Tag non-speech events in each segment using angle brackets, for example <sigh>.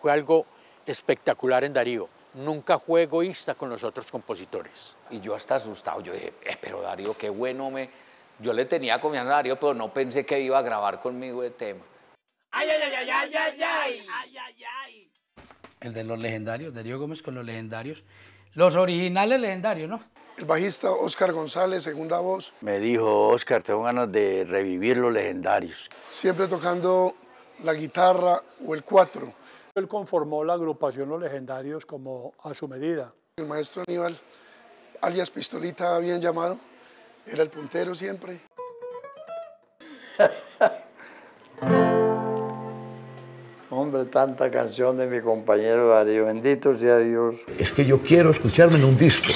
fue algo espectacular en Darío. Nunca fue egoísta con los otros compositores. Y yo hasta asustado, yo dije, eh, pero Darío, qué bueno me... Yo le tenía confianza a Darío, pero no pensé que iba a grabar conmigo de tema. ¡Ay, ay, ay, ay, ay, ay, ay! ay, ay, ay. El de los legendarios, Darío Gómez con los legendarios. Los originales legendarios, ¿no? El bajista Óscar González, segunda voz. Me dijo, Oscar, tengo ganas de revivir los legendarios. Siempre tocando la guitarra o el cuatro. Él conformó la agrupación Los Legendarios como a su medida. El maestro Aníbal, alias Pistolita, bien llamado, era el puntero siempre. <laughs> Hombre, tanta canción de mi compañero Darío, bendito sea Dios. Es que yo quiero escucharme en un disco.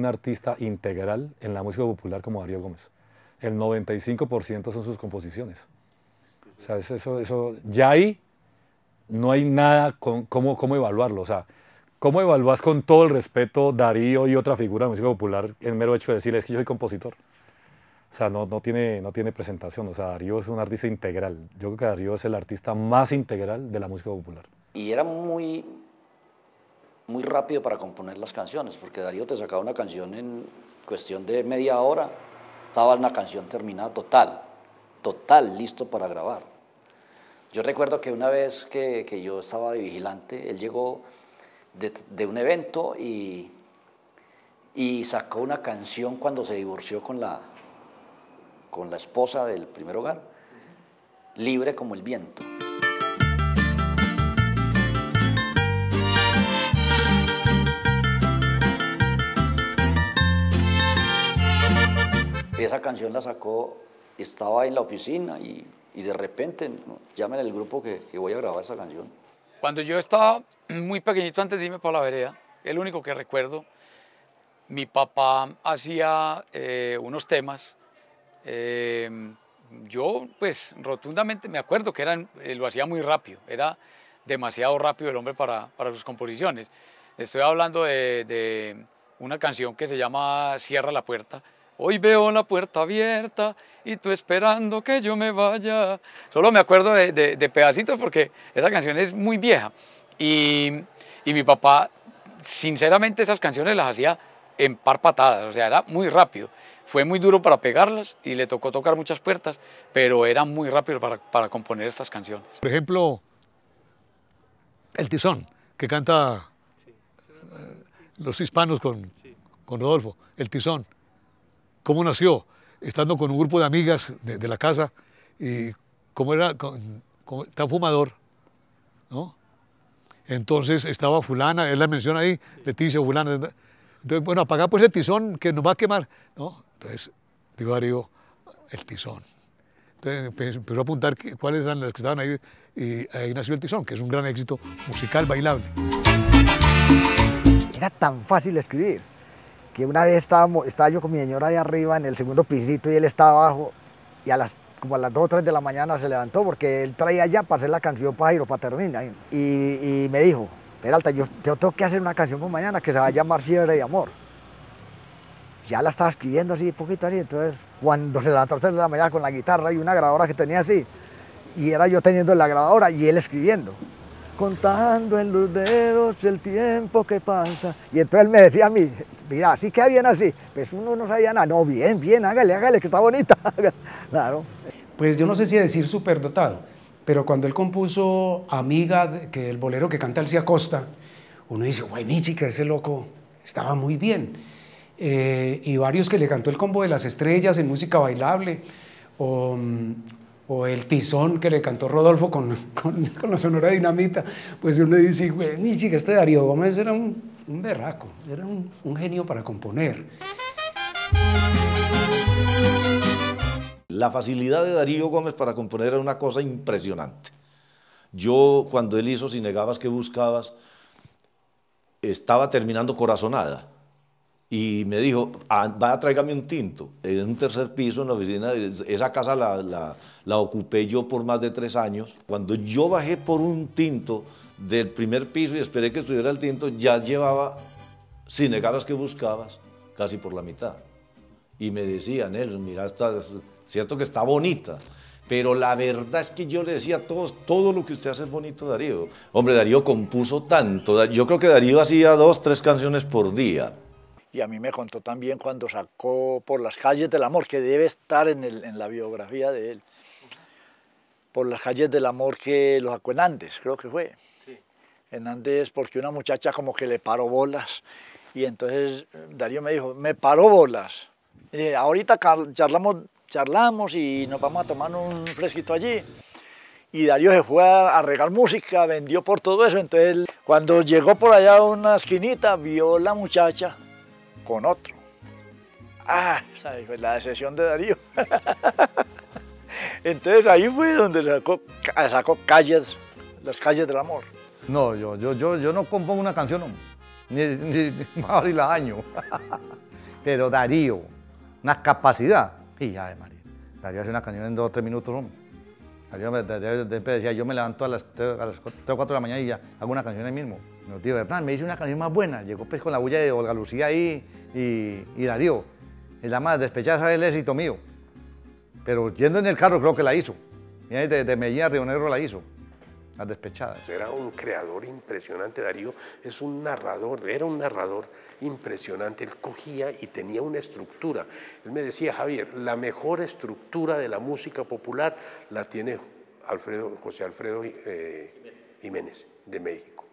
un artista integral en la música popular como Darío Gómez. El 95% son sus composiciones. O sea, eso, eso, ya ahí no hay nada con, cómo, cómo evaluarlo. O sea, ¿cómo evalúas con todo el respeto Darío y otra figura de música popular en mero hecho de decir es que yo soy compositor? O sea, no, no, tiene, no tiene presentación. O sea, Darío es un artista integral. Yo creo que Darío es el artista más integral de la música popular. Y era muy, muy rápido para componer las canciones, porque Darío te sacaba una canción en cuestión de media hora, estaba una canción terminada total, total, listo para grabar. Yo recuerdo que una vez que, yo estaba de vigilante, él llegó de, un evento y, y sacó una canción cuando se divorció con la, con la esposa del primer hogar, libre como el viento. esa canción la sacó, estaba en la oficina y, de repente llaman llamen al grupo que, voy a grabar esa canción. Cuando yo estaba muy pequeñito antes dime irme para la vereda, el único que recuerdo, mi papá hacía eh, unos temas. Em, yo, pues, rotundamente me acuerdo que eran, eh, lo hacía muy rápido, era demasiado rápido el hombre para, para sus composiciones. Estoy hablando de, de, una canción que se llama Cierra la Puerta, Hoy veo la puerta abierta y tú esperando que yo me vaya. Solo me acuerdo de, de, pedacitos porque esa canción es muy vieja. Y, y, mi papá, sinceramente, esas canciones las hacía en par patadas, o sea, era muy rápido. Fue muy duro para pegarlas y le tocó tocar muchas puertas, pero era muy rápido para, para componer estas canciones. Por ejemplo, El Tizón, que canta eh, los hispanos con, con Rodolfo, El Tizón. ¿Cómo nació? Estando con un grupo de amigas de, la casa y como era tan fumador, ¿no? Entonces estaba fulana, él la menciona ahí, Leticia, fulana. Entonces, bueno, apaga pues el tizón que nos va a quemar, ¿no? Entonces, digo, Darío, el tizón. Entonces empezó a apuntar cuáles eran las que estaban ahí y ahí nació el tizón, que es un gran éxito musical bailable. Era tan fácil escribir que una vez estábamos, estaba yo con mi señora ahí arriba en el segundo pisito y él estaba abajo y a las como a las 2 o 3 de la mañana se levantó porque él traía ya para hacer la canción para Jairo Paternina y, y me dijo, Peralta, yo, tengo que hacer una canción con mañana que se va a llamar Fiebre de Amor. Ya la estaba escribiendo así poquito así, entonces cuando se levantó a las 3 de la mañana con la guitarra y una grabadora que tenía así, y era yo teniendo la grabadora y él escribiendo contando en los dedos el tiempo que pasa. Y entonces él me decía a mí, mira, así queda bien así. Pues uno no sabía nada, no, bien, bien, hágale, hágale, que está bonita. <laughs> claro. Pues yo no sé si decir superdotado, pero cuando él compuso Amiga, que el bolero que canta Alcía Costa, uno dice, güey, mi chica, ese loco estaba muy bien. Eh, y varios que le cantó el combo de las estrellas en música bailable, mm, o el tizón que le cantó Rodolfo con, la Sonora Dinamita, pues uno dice, güey, mi chica, este Darío Gómez era un, berraco, era un, un, genio para componer. La facilidad de Darío Gómez para componer era una cosa impresionante. Yo, cuando él hizo Si negabas que buscabas, estaba terminando corazonada y me dijo, ah, va a tráigame un tinto, en un tercer piso, en la oficina, esa casa la, la, la, ocupé yo por más de tres años. Cuando yo bajé por un tinto del primer piso y esperé que estuviera el tinto, ya llevaba, si que buscabas, casi por la mitad. Y me decían, mira, está, cierto que está bonita, pero la verdad es que yo le decía todos, todo lo que usted hace es bonito, Darío. Hombre, Darío compuso tanto, yo creo que Darío hacía dos, tres canciones por día y a mí me contó también cuando sacó Por las calles del amor, que debe estar en, la biografía de él, Por las calles del amor que lo sacó en Andes, creo que fue. En Andes porque una muchacha como que le paró bolas y entonces eh, Darío me dijo, me paró bolas. ahorita charlamos, charlamos y nos vamos a tomar un fresquito allí. Y Darío se fue a, regar música, vendió por todo eso. Entonces cuando llegó por allá a una esquinita, vio la muchacha con otro. Ah, la decepción de Darío. <laughs> Entonces ahí fue donde sacó, sacó calles, las calles del amor. No, yo, yo, yo, yo no compongo una canción, ni, ni, ni <laughs> la año. <laughs> Pero Darío, una capacidad. Y ya, María. Darío hace una canción en dos o tres minutos. Darío, decía, yo me levanto a las 3 o 4 de la mañana y ya hago una canción ahí mismo no, tío me hizo una canción más buena. Llegó pues con la bulla de Olga Lucía ahí y, Darío. Es la más despechada, el éxito mío. Pero yendo en el carro creo que la hizo. Mira, de, de Medellín a Río Negro la hizo. La despechada. Era un creador impresionante, Darío. Es un narrador, era un narrador impresionante. Él cogía y tenía una estructura. Él me decía, Javier, la mejor estructura de la música popular la tiene José Alfredo eh, Jiménez de México.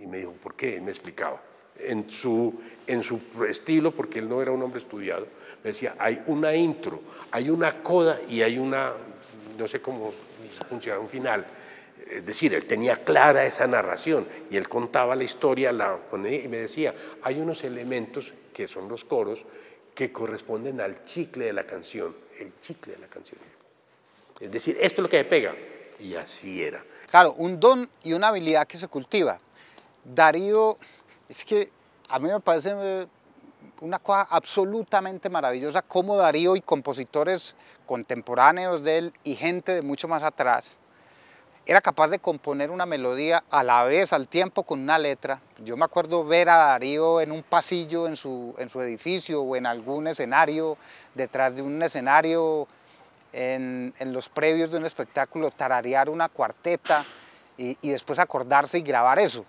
Y me dijo, ¿por qué? Y me explicaba. En su, en su estilo, porque él no era un hombre estudiado, me decía, hay una intro, hay una coda y hay una, no sé cómo funciona, un final. Es decir, él tenía clara esa narración y él contaba la historia la, y me decía, hay unos elementos que son los coros que corresponden al chicle de la canción, el chicle de la canción. Es decir, esto es lo que me pega. Y así era. Claro, un don y una habilidad que se cultiva. Darío, es que a mí me parece eh, una cosa absolutamente maravillosa cómo Darío y compositores contemporáneos de él y gente de mucho más atrás era capaz de componer una melodía a la vez, al tiempo, con una letra. Yo me acuerdo ver a Darío en un pasillo en su, edificio o en algún escenario, detrás de un escenario, en, los previos de un espectáculo, tararear una cuarteta y después acordarse y grabar eso.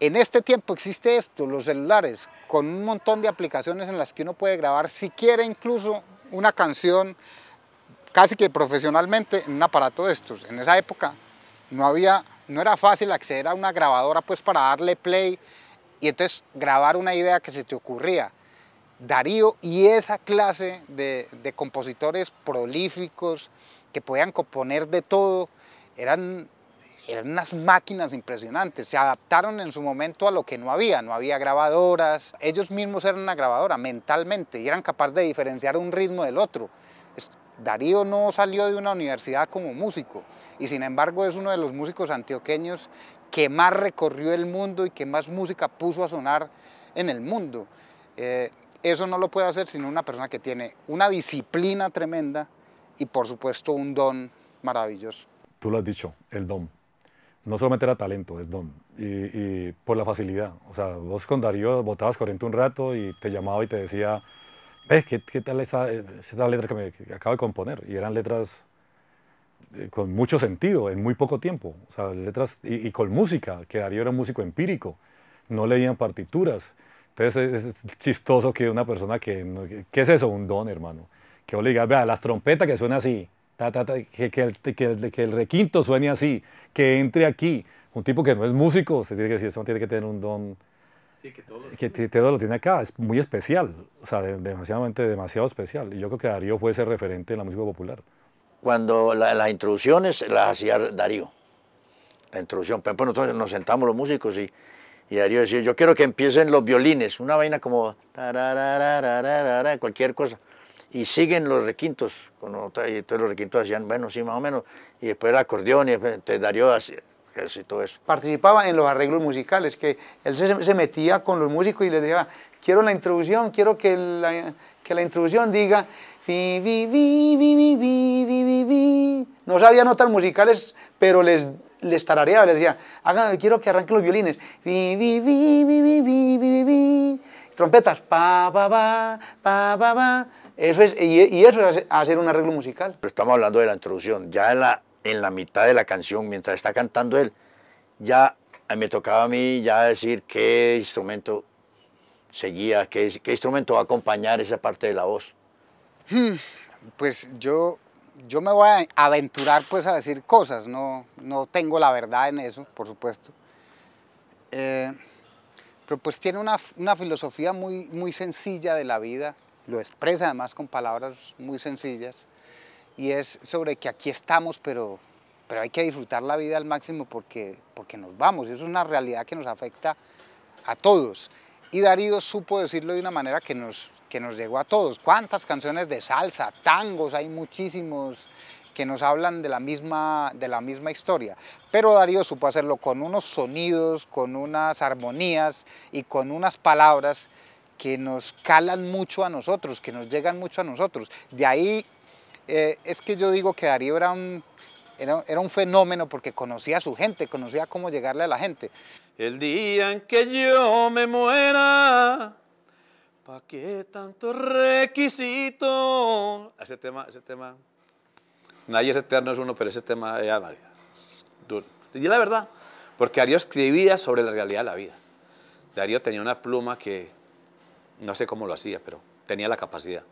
En este tiempo existe esto, los celulares, con un montón de aplicaciones en las que uno puede grabar, si quiere incluso una canción casi que profesionalmente en un aparato de estos. En esa época no había, no era fácil acceder a una grabadora pues para darle play y entonces grabar una idea que se te ocurría. Darío y esa clase de, de compositores prolíficos que podían componer de todo, eran eran unas máquinas impresionantes, se adaptaron en su momento a lo que no había, no había grabadoras, ellos mismos eran una grabadora mentalmente y eran capaces de diferenciar un ritmo del otro. Darío no salió de una universidad como músico y sin embargo es uno de los músicos antioqueños que más recorrió el mundo y que más música puso a sonar en el mundo. Eh, eso no lo puede hacer sino una persona que tiene una disciplina tremenda y por supuesto un don maravilloso. Tú lo has dicho, el don no solamente era talento, es don. Y, por la facilidad. O sea, vos con Darío botabas corriente un rato y te llamaba y te decía, ¿ves qué, qué tal esa, letra que me acabo de componer? Y eran letras eh, con mucho sentido, en muy poco tiempo. O sea, letras y, con música, que Darío era un músico empírico, no leían partituras. Entonces es, chistoso que una persona que, ¿qué es eso? Un don, hermano. Que vos le vea, las trompetas que suena así, que, que, el, requinto suene así, que entre aquí. Un tipo que no es músico, se tiene que decir, eso este tiene que tener un don. Sí, que todo, lo tiene acá, es muy especial, o sea, demasiado especial. Y yo creo que Darío fue ese referente en la música popular. Cuando la, las introducciones las hacía Darío, la introducción, pero nosotros nos sentamos los músicos y, y Darío decía, yo quiero que empiecen los violines, una vaina como cualquier cosa y siguen los requintos, y todos los requintos hacían, bueno, sí, más o menos, y después el acordeón, y te darío así, y todo eso. Participaba en los arreglos musicales, que él se, metía con los músicos y les decía, quiero la introducción, quiero que la, que la introducción diga, vi, vi, vi, vi, vi, No sabía notas musicales, pero les, les tarareaba, les decía, quiero que arranquen los violines, vi, trompetas, pa, pa, pa, pa, pa, pa. Eso es, y, eso es hacer un arreglo musical. Pero estamos hablando de la introducción, ya en la, en la mitad de la canción, mientras está cantando él, ya eh, me tocaba a mí ya decir qué instrumento seguía, qué, instrumento va a acompañar esa parte de la voz. Hmm, pues yo, yo me voy a aventurar pues a decir cosas, no, no tengo la verdad en eso, por supuesto. Eh, pero pues tiene una, filosofía muy, muy sencilla de la vida, lo expresa además con palabras muy sencillas, y es sobre que aquí estamos, pero, pero hay que disfrutar la vida al máximo porque, porque nos vamos, y eso es una realidad que nos afecta a todos. Y Darío supo decirlo de una manera que nos, que nos llegó a todos. ¿Cuántas canciones de salsa, tangos, hay muchísimos, que nos hablan de la misma, de la misma historia. Pero Darío supo hacerlo con unos sonidos, con unas armonías y con unas palabras que nos calan mucho a nosotros, que nos llegan mucho a nosotros. De ahí eh, es que yo digo que Darío era un, era, un fenómeno porque conocía a su gente, conocía cómo llegarle a la gente. El día en que yo me muera, ¿pa' qué tanto requisito? Ese tema, ese tema Nadie es eterno, es uno, pero ese tema era eh, ah, duro. Y la verdad, porque Darío escribía sobre la realidad de la vida. Darío tenía una pluma que no sé cómo lo hacía, pero tenía la capacidad.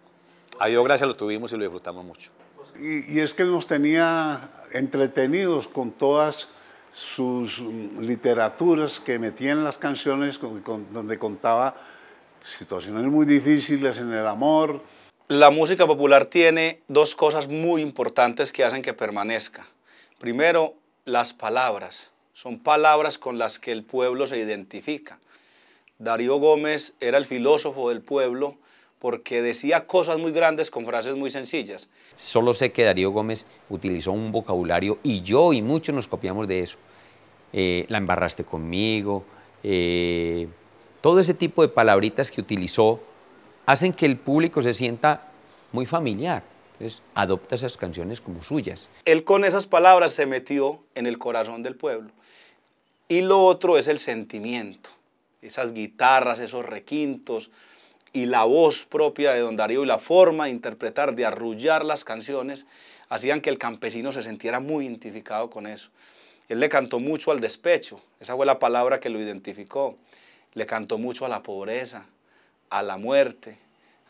A Dios gracias lo tuvimos y lo disfrutamos mucho. Y, es que nos tenía entretenidos con todas sus mm, literaturas que metían las canciones, donde contaba situaciones muy difíciles en el amor, la música popular tiene dos cosas muy importantes que hacen que permanezca. Primero, las palabras. Son palabras con las que el pueblo se identifica. Darío Gómez era el filósofo del pueblo porque decía cosas muy grandes con frases muy sencillas. Solo sé que Darío Gómez utilizó un vocabulario y yo y muchos nos copiamos de eso. Eh, la embarraste conmigo, eh, todo ese tipo de palabritas que utilizó hacen que el público se sienta muy familiar. Entonces, adopta esas canciones como suyas. Él con esas palabras se metió en el corazón del pueblo. Y lo otro es el sentimiento, esas guitarras, esos requintos y la voz propia de Don Darío y la forma de interpretar, de arrullar las canciones, hacían que el campesino se sintiera muy identificado con eso. Él le cantó mucho al despecho, esa fue la palabra que lo identificó. Le cantó mucho a la pobreza, a la muerte,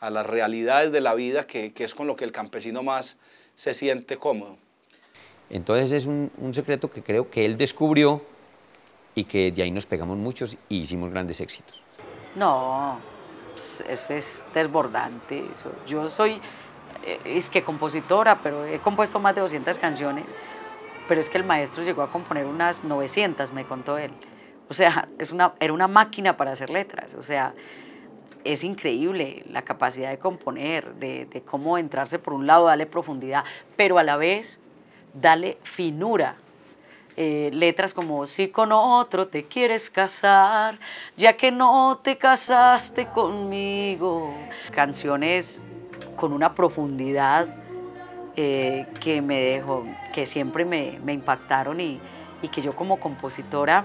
a las realidades de la vida, que, que es con lo que el campesino más se siente cómodo. Entonces es un, un, secreto que creo que él descubrió y que de ahí nos pegamos muchos y hicimos grandes éxitos. No, pues, eso es desbordante. Yo soy, eh, es que compositora, pero he compuesto más de 200 canciones, pero es que el maestro llegó a componer unas 900, me contó él. O sea, es una, era una máquina para hacer letras. O sea, es increíble la capacidad de componer, de, cómo entrarse por un lado, darle profundidad, pero a la vez dale finura. Eh, letras como si con otro te quieres casar, ya que no te casaste conmigo. Canciones con una profundidad eh, que me dejó, que siempre me, impactaron y, que yo como compositora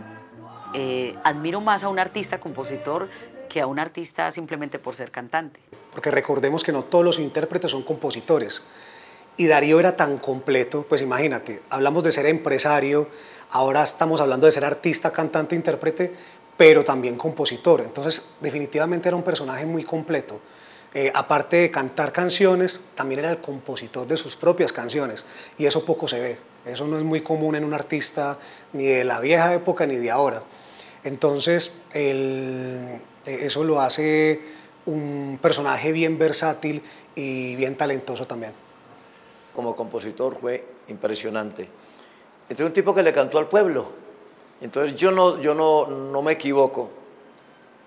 eh, admiro más a un artista compositor que a un artista simplemente por ser cantante. Porque recordemos que no todos los intérpretes son compositores. Y Darío era tan completo, pues imagínate, hablamos de ser empresario, ahora estamos hablando de ser artista, cantante, intérprete, pero también compositor. Entonces, definitivamente era un personaje muy completo. Eh, aparte de cantar canciones, también era el compositor de sus propias canciones. Y eso poco se ve. Eso no es muy común en un artista ni de la vieja época ni de ahora. Entonces, eh, eso lo hace un personaje bien versátil y bien talentoso también. Como compositor fue impresionante. Este es un tipo que le cantó al pueblo. Entonces yo no, yo no, me equivoco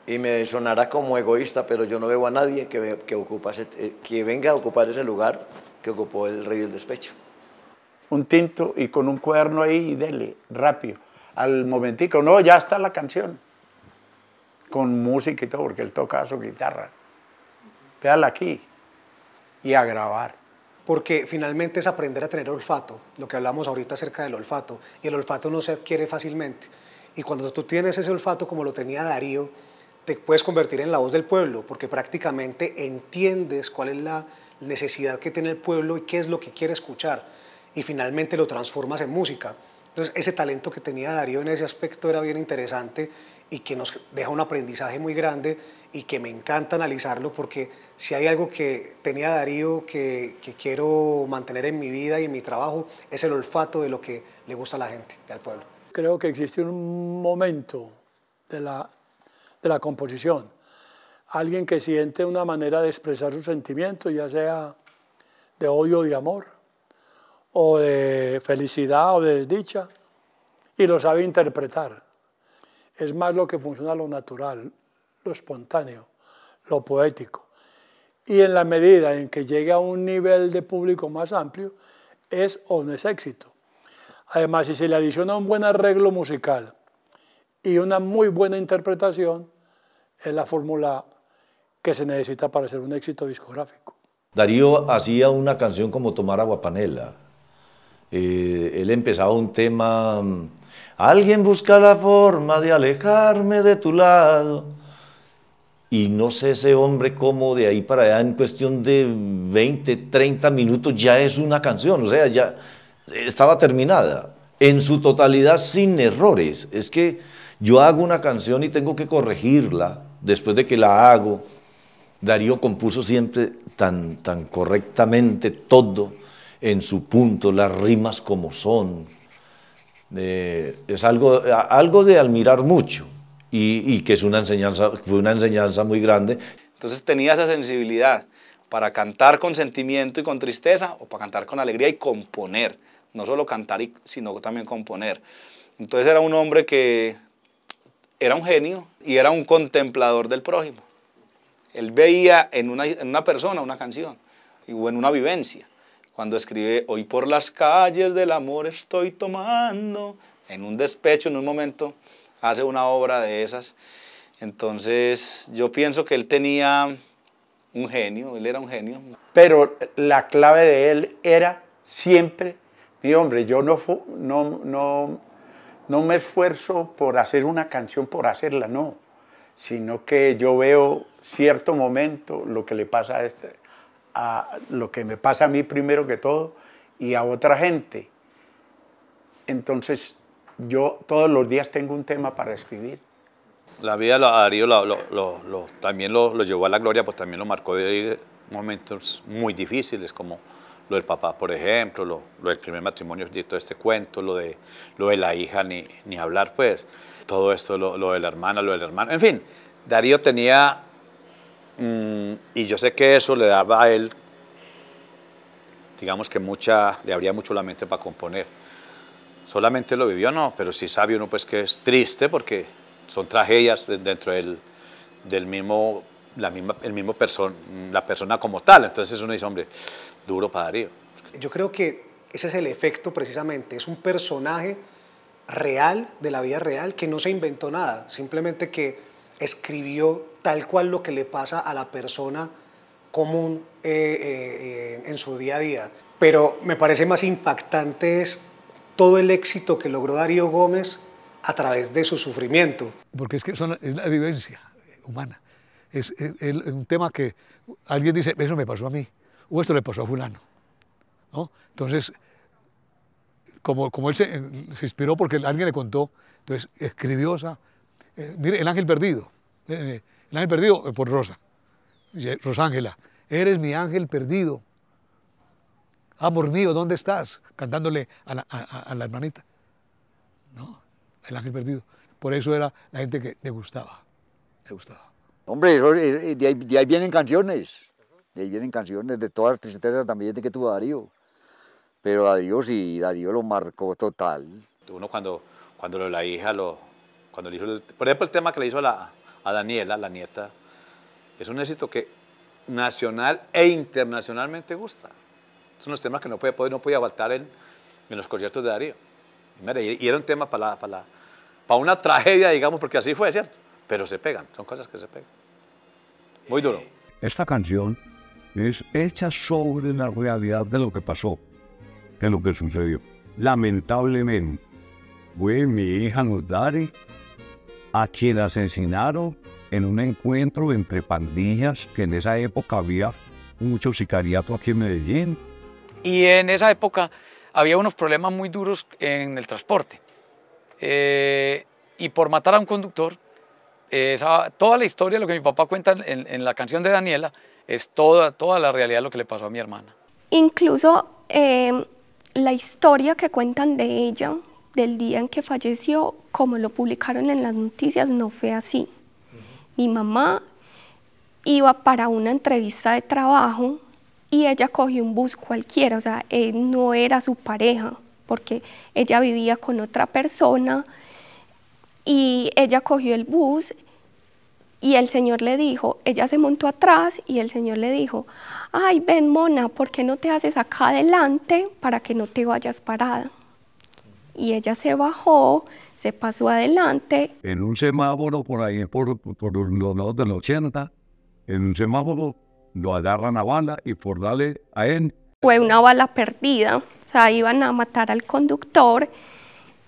y me sonará como egoísta, pero yo no veo a nadie que, eh, que venga a ocupar ese lugar que ocupó el rey del despecho. Un tinto y con un cuerno ahí y dele, rápido al momentico, no, ya está la canción, con música y todo, porque él toca su guitarra. Véala aquí y a grabar. Porque finalmente es aprender a tener olfato, lo que hablamos ahorita acerca del olfato, y el olfato no se adquiere fácilmente. Y cuando tú tienes ese olfato como lo tenía Darío, te puedes convertir en la voz del pueblo, porque prácticamente entiendes cuál es la necesidad que tiene el pueblo y qué es lo que quiere escuchar. Y finalmente lo transformas en música. Entonces, ese talento que tenía Darío en ese aspecto era bien interesante y que nos deja un aprendizaje muy grande y que me encanta analizarlo porque si hay algo que tenía Darío que, quiero mantener en mi vida y en mi trabajo, es el olfato de lo que le gusta a la gente, al pueblo. Creo que existe un momento de la, de la composición. Alguien que siente una manera de expresar sus sentimientos, ya sea de odio o de amor o de felicidad o de desdicha, y lo sabe interpretar. Es más lo que funciona lo natural, lo espontáneo, lo poético. Y en la medida en que llegue a un nivel de público más amplio, es o no es éxito. Además, si se le adiciona un buen arreglo musical y una muy buena interpretación, es la fórmula que se necesita para ser un éxito discográfico. Darío hacía una canción como Tomar agua panela. Eh, él empezaba un tema, alguien busca la forma de alejarme de tu lado. Y no sé ese hombre cómo de ahí para allá en cuestión de 20, 30 minutos ya es una canción, o sea, ya estaba terminada, en su totalidad sin errores. Es que yo hago una canción y tengo que corregirla después de que la hago. Darío compuso siempre tan, tan correctamente todo en su punto, las rimas como son. Eh, es algo, algo de admirar mucho y, que es una enseñanza, fue una enseñanza muy grande. Entonces tenía esa sensibilidad para cantar con sentimiento y con tristeza o para cantar con alegría y componer, no solo cantar, sino también componer. Entonces era un hombre que era un genio y era un contemplador del prójimo. Él veía en una, en una persona una canción o en una vivencia cuando escribe, hoy por las calles del amor estoy tomando, en un despecho, en un momento, hace una obra de esas. Entonces yo pienso que él tenía un genio, él era un genio. Pero la clave de él era siempre, mi hombre, yo no, no, no, no me esfuerzo por hacer una canción por hacerla, no, sino que yo veo cierto momento lo que le pasa a este, a lo que me pasa a mí primero que todo y a otra gente. Entonces, yo todos los días tengo un tema para escribir. La vida de Darío lo, también lo, llevó a la gloria, pues también lo marcó de momentos muy difíciles, como lo del papá, por ejemplo, lo, del primer matrimonio, todo este cuento, lo de, lo de la hija, ni, ni hablar, pues, todo esto, lo, de la hermana, lo del hermano, en fin, Darío tenía Mm, y yo sé que eso le daba a él, digamos que mucha, le abría mucho la mente para componer. Solamente lo vivió, no, pero sí sabe uno pues que es triste porque son tragedias dentro del, del mismo, la misma, el mismo persona, la persona como tal. Entonces uno dice, hombre, duro para Darío. Yo creo que ese es el efecto precisamente, es un personaje real, de la vida real, que no se inventó nada, simplemente que escribió tal cual lo que le pasa a la persona común eh, eh, eh, en su día a día. Pero me parece más impactante es todo el éxito que logró Darío Gómez a través de su sufrimiento. Porque es que es la vivencia humana. Es, un tema que alguien dice, eso me pasó a mí, o esto le pasó a fulano. ¿no? Entonces, como, como él se, inspiró porque alguien le contó, entonces escribió esa... El Ángel Perdido. El ángel perdido eh, por Rosa. Rosángela, eres mi ángel perdido. Amor mío, ¿dónde estás? Cantándole a la, hermanita. No, el ángel perdido. Por eso era la gente que le gustaba, le gustaba. Hombre, eh, eh, de, ahí, vienen canciones, de ahí vienen canciones de todas las tristezas también que tuvo Darío. Pero Darío sí, Darío lo marcó total. Uno cuando, cuando la hija lo... Cuando le hizo por ejemplo, el tema que le hizo a la, a Daniela, la nieta, es un éxito que nacional e internacionalmente gusta. Son los temas que no podía, no podía faltar en, en los conciertos de Darío. Y, era un tema para, para, para una tragedia, digamos, porque así fue, ¿cierto? Pero se pegan, son cosas que se pegan. Muy duro. Eh, esta canción es hecha sobre la realidad de lo que pasó, de lo que sucedió. Lamentablemente, fue mi hija Nodari a quien asesinaron en un encuentro entre pandillas, que en esa época había mucho sicariato aquí en Medellín. Y en esa época había unos problemas muy duros en el transporte. Eh, y por matar a un conductor, eh, toda la historia, lo que mi papá cuenta en, la canción de Daniela, es toda, toda la realidad de lo que le pasó a mi hermana. Incluso eh, la historia que cuentan de ella del día en que falleció, como lo publicaron en las noticias, no fue así. Mi mamá iba para una entrevista de trabajo y ella cogió un bus cualquiera, o sea, eh, no era su pareja, porque ella vivía con otra persona y ella cogió el bus y el señor le dijo, ella se montó atrás y el señor le dijo, ay, ven mona, ¿por qué no te haces acá adelante para que no te vayas parada? y ella se bajó, se pasó adelante. En un semáforo por ahí, por, los lados del 80, en un semáforo lo agarran a bala y por darle a él. Fue una bala perdida, o sea, iban a matar al conductor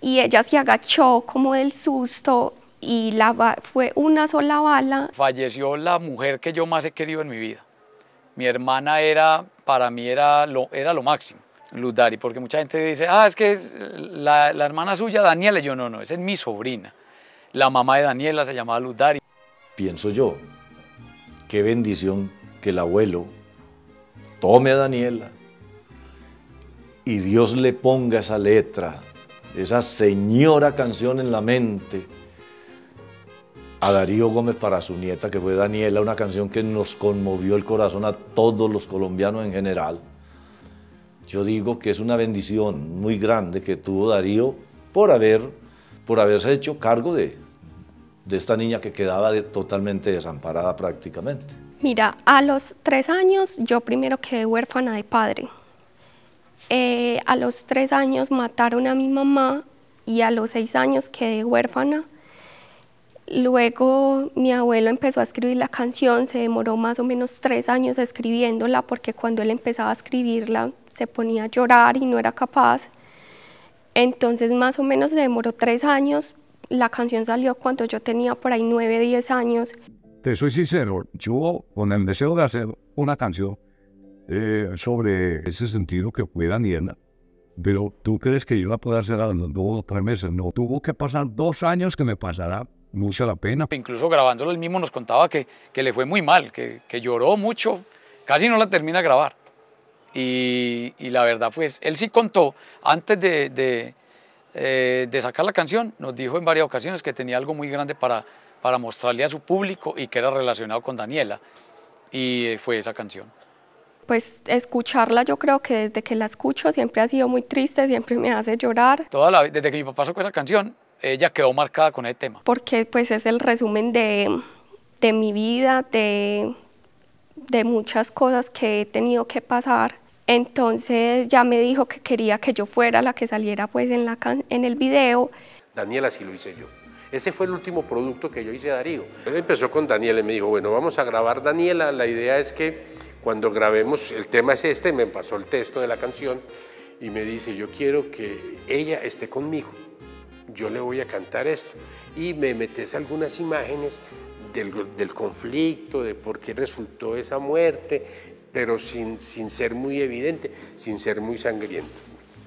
y ella se agachó como del susto y fue una sola bala. Falleció la mujer que yo más he querido en mi vida. Mi hermana era, para mí era era lo máximo. Luz Dari, porque mucha gente dice, ah, es que es la, hermana suya, Daniela, yo no, no, esa es mi sobrina. La mamá de Daniela se llamaba Luz Dari. Pienso yo, qué bendición que el abuelo tome a Daniela y Dios le ponga esa letra, esa señora canción en la mente a Darío Gómez para su nieta, que fue Daniela, una canción que nos conmovió el corazón a todos los colombianos en general yo digo que es una bendición muy grande que tuvo Darío por, haber, por haberse hecho cargo de, de esta niña que quedaba totalmente desamparada prácticamente. Mira, a los tres años yo primero quedé huérfana de padre. Eh, a los tres años mataron a mi mamá y a los seis años quedé huérfana. Luego mi abuelo empezó a escribir la canción, se demoró más o menos tres años escribiéndola porque cuando él empezaba a escribirla se ponía a llorar y no era capaz. Entonces más o menos se demoró tres años, la canción salió cuando yo tenía por ahí nueve, diez años. Te soy sincero, yo con el deseo de hacer una canción eh, sobre ese sentido que fue Daniela, pero tú crees que yo la pueda hacer a dos o tres meses, no, tuvo que pasar dos años que me pasará mucha la pena. Incluso grabándolo él mismo nos contaba que, que le fue muy mal, que, que lloró mucho, casi no la termina grabar. Y, la verdad, fue, pues, él sí contó, antes eh, de, sacar la canción, nos dijo en varias ocasiones que tenía algo muy grande para, mostrarle a su público y que era relacionado con Daniela. Y fue esa canción pues escucharla yo creo que desde que la escucho siempre ha sido muy triste, siempre me hace llorar. desde que mi papá sacó esa canción, ella quedó marcada con el tema. Porque pues es el resumen de, mi vida, de muchas cosas que he tenido que pasar entonces ya me dijo que quería que yo fuera la que saliera pues en, el video. Daniela sí lo hice yo. Ese fue el último producto que yo hice a Darío. Él empezó con Daniela y me dijo, bueno, vamos a grabar Daniela. La idea es que cuando grabemos, el tema es este, me pasó el texto de la canción y me dice, yo quiero que ella esté conmigo. Yo le voy a cantar esto. Y me metes algunas imágenes del, del conflicto, de por qué resultó esa muerte, pero sin, sin ser muy evidente, sin ser muy sangriento.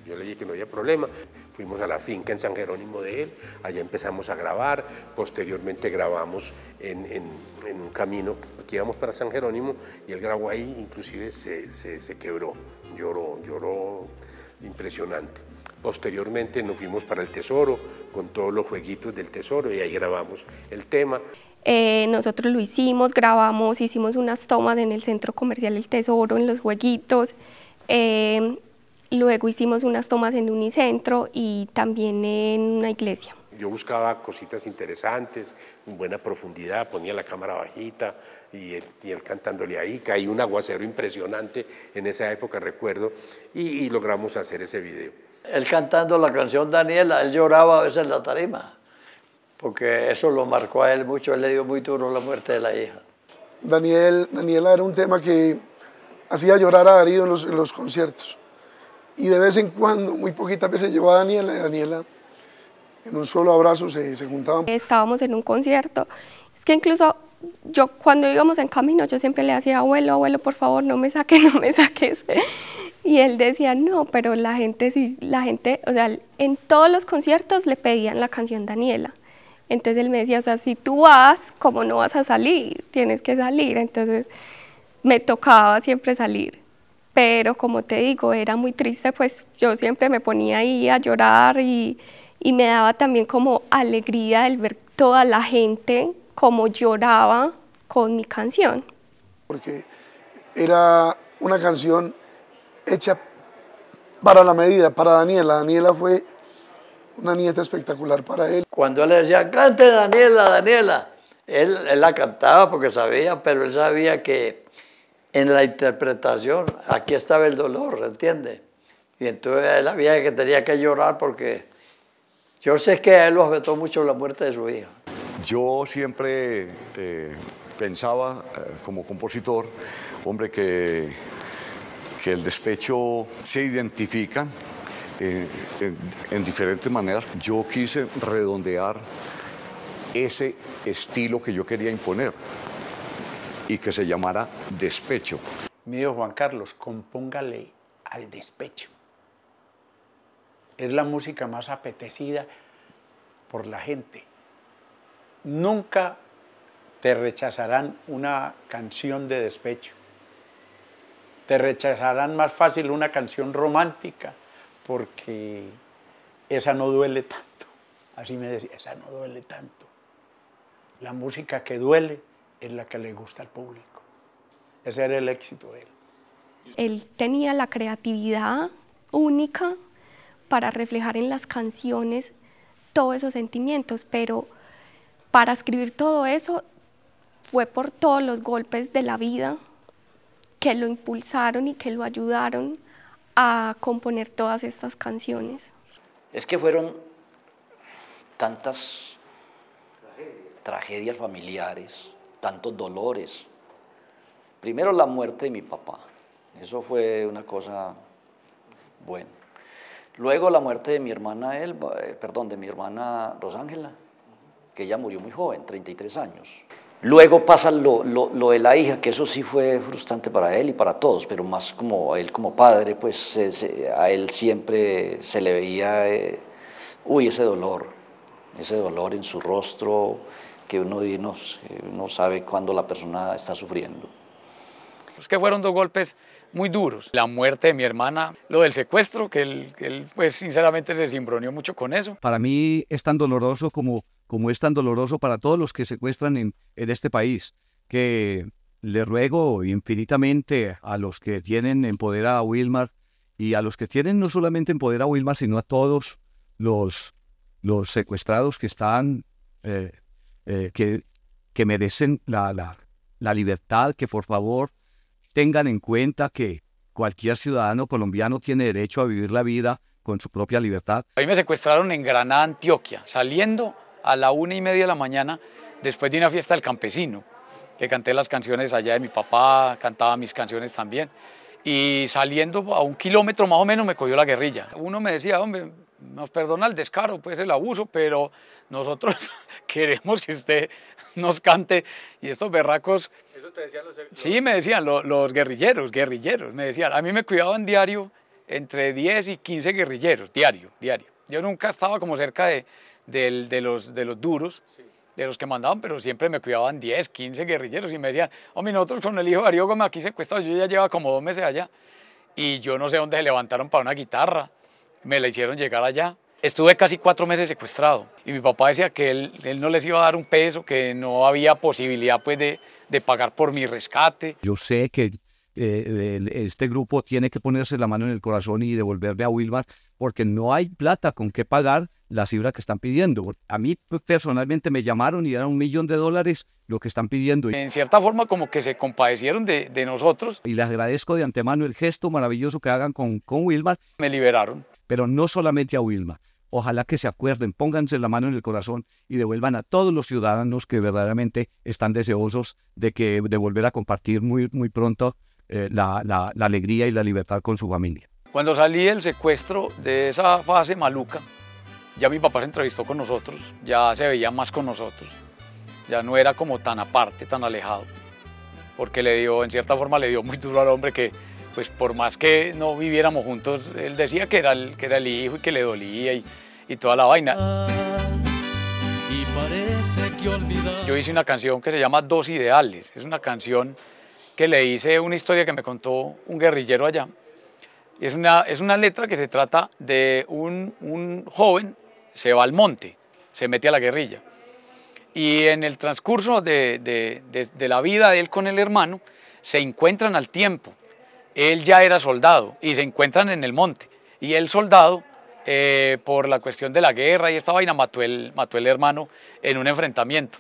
Yo le dije que no había problema, fuimos a la finca en San Jerónimo de él, allá empezamos a grabar, posteriormente grabamos en, un camino que íbamos para San Jerónimo y él grabó ahí, inclusive se, se quebró, lloró, lloró impresionante. Posteriormente nos fuimos para el Tesoro con todos los jueguitos del Tesoro y ahí grabamos el tema. Eh, nosotros lo hicimos, grabamos, hicimos unas tomas en el Centro Comercial El Tesoro, en los jueguitos. Eh, luego hicimos unas tomas en Unicentro y también en una iglesia. Yo buscaba cositas interesantes, buena profundidad, ponía la cámara bajita, y él, y cantándole ahí, caí un aguacero impresionante en esa época, recuerdo, y, y, logramos hacer ese video. Él cantando la canción Daniela, él lloraba a veces en la tarima porque eso lo marcó a él mucho, él le dio muy duro la muerte de la hija. Daniel, Daniela era un tema que hacía llorar a Darío en los, conciertos. Y de vez en cuando, muy poquitas veces, llevó a Daniela y Daniela en un solo abrazo se, se juntaban. Estábamos en un concierto, es que incluso yo cuando íbamos en camino, yo siempre le hacía, abuelo, abuelo, por favor, no me saques, <laughs> no me saques. Y él decía, no, pero la gente sí, la gente, o sea, en todos los conciertos le pedían la canción Daniela. Entonces él me decía, o sea, si tú vas, ¿cómo no vas a salir? Tienes que salir. Entonces me tocaba siempre salir. Pero como te digo, era muy triste, pues yo siempre me ponía ahí a llorar y, y me daba también como alegría el ver toda la gente como lloraba con mi canción. Porque era una canción hecha para la medida, para Daniela. Daniela fue una nieta espectacular para él. Cuando él le decía, cante Daniela, Daniela, él, la cantaba porque sabía, pero él sabía que en la interpretación aquí estaba el dolor, ¿entiende? Y entonces él había que tenía que llorar porque yo sé que a él lo afectó mucho la muerte de su hija. Yo siempre eh, pensaba eh, como compositor, hombre, que, que el despecho se identifica en, eh, en diferentes maneras. Yo quise redondear ese estilo que yo quería imponer y que se llamara despecho. Mi dijo Juan Carlos, compóngale al despecho. Es la música más apetecida por la gente. Nunca te rechazarán una canción de despecho. Te rechazarán más fácil una canción romántica porque esa no duele tanto. Así me decía, esa no duele tanto. La música que duele es la que le gusta al público. Ese era el éxito de él. Él tenía la creatividad única para reflejar en las canciones todos esos sentimientos, pero para escribir todo eso fue por todos los golpes de la vida que lo impulsaron y que lo ayudaron a componer todas estas canciones. Es que fueron tantas tragedias familiares, tantos dolores. Primero la muerte de mi papá, eso fue una cosa buena. Luego la muerte de mi hermana Elba, eh, perdón, de mi hermana Rosangela, que ella murió muy joven, 33 años. Luego pasa lo, de la hija, que eso sí fue frustrante para él y para todos, pero más como él como padre, pues a él siempre se le veía, eh, uy, ese dolor, ese dolor en su rostro, que uno, no, sabe cuándo la persona está sufriendo. Es que fueron dos golpes muy duros. La muerte de mi hermana, lo del secuestro, que él, pues sinceramente se cimbroneó mucho con eso. Para mí es tan doloroso como como es tan doloroso para todos los que secuestran en, en este país, que le ruego infinitamente a los que tienen en poder a Wilmar y a los que tienen no solamente en poder a Wilmar, sino a todos los, los secuestrados que están, eh, eh, que, que, merecen la, la, la libertad, que por favor tengan en cuenta que cualquier ciudadano colombiano tiene derecho a vivir la vida con su propia libertad. A mí me secuestraron en Granada, Antioquia, saliendo a la una y media de la mañana después de una fiesta del campesino, que canté las canciones allá de mi papá, cantaba mis canciones también. Y saliendo a un kilómetro más o menos me cogió la guerrilla. Uno me decía, hombre, nos perdona el descaro, pues el abuso, pero nosotros <laughs> queremos que usted nos cante. Y estos berracos... ¿Eso te decían los...? Sí, me decían los, guerrilleros, guerrilleros, me decían. A mí me cuidaban diario entre 10 y 15 guerrilleros, diario, diario. Yo nunca estaba como cerca de, de, los, de los duros, de los que mandaban, pero siempre me cuidaban 10, 15 guerrilleros y me decían, hombre, nosotros con el hijo de Darío Gómez aquí secuestrado, yo ya lleva como dos meses allá y yo no sé dónde se levantaron para una guitarra, me la hicieron llegar allá. Estuve casi cuatro meses secuestrado y mi papá decía que él, no les iba a dar un peso, que no había posibilidad pues de, de pagar por mi rescate. Yo sé que eh, este grupo tiene que ponerse la mano en el corazón y devolverme a Wilmar porque no hay plata con que pagar la cifra que están pidiendo. A mí personalmente me llamaron y era un millón de dólares lo que están pidiendo. En cierta forma como que se compadecieron de, nosotros. Y les agradezco de antemano el gesto maravilloso que hagan con, con Wilmar. Me liberaron. Pero no solamente a Wilma, Ojalá que se acuerden, pónganse la mano en el corazón y devuelvan a todos los ciudadanos que verdaderamente están deseosos de, que, de volver a compartir muy, muy pronto eh, la alegría y la libertad con su familia. Cuando salí del secuestro de esa fase maluca, ya mi papá se entrevistó con nosotros, ya se veía más con nosotros, ya no era como tan aparte, tan alejado, porque le dio, en cierta forma le dio muy duro al hombre que, pues por más que no viviéramos juntos, él decía que era el, que era el hijo y que le dolía y, toda la vaina. Y parece que Yo hice una canción que se llama Dos Ideales, es una canción que le hice una historia que me contó un guerrillero allá, es una, letra que se trata de un, un joven, se va al monte, se mete a la guerrilla. Y en el transcurso de, la vida de él con el hermano, se encuentran al tiempo. Él ya era soldado y se encuentran en el monte. Y el soldado eh, por la cuestión de la guerra y esta vaina, mató el, mató el hermano en un enfrentamiento.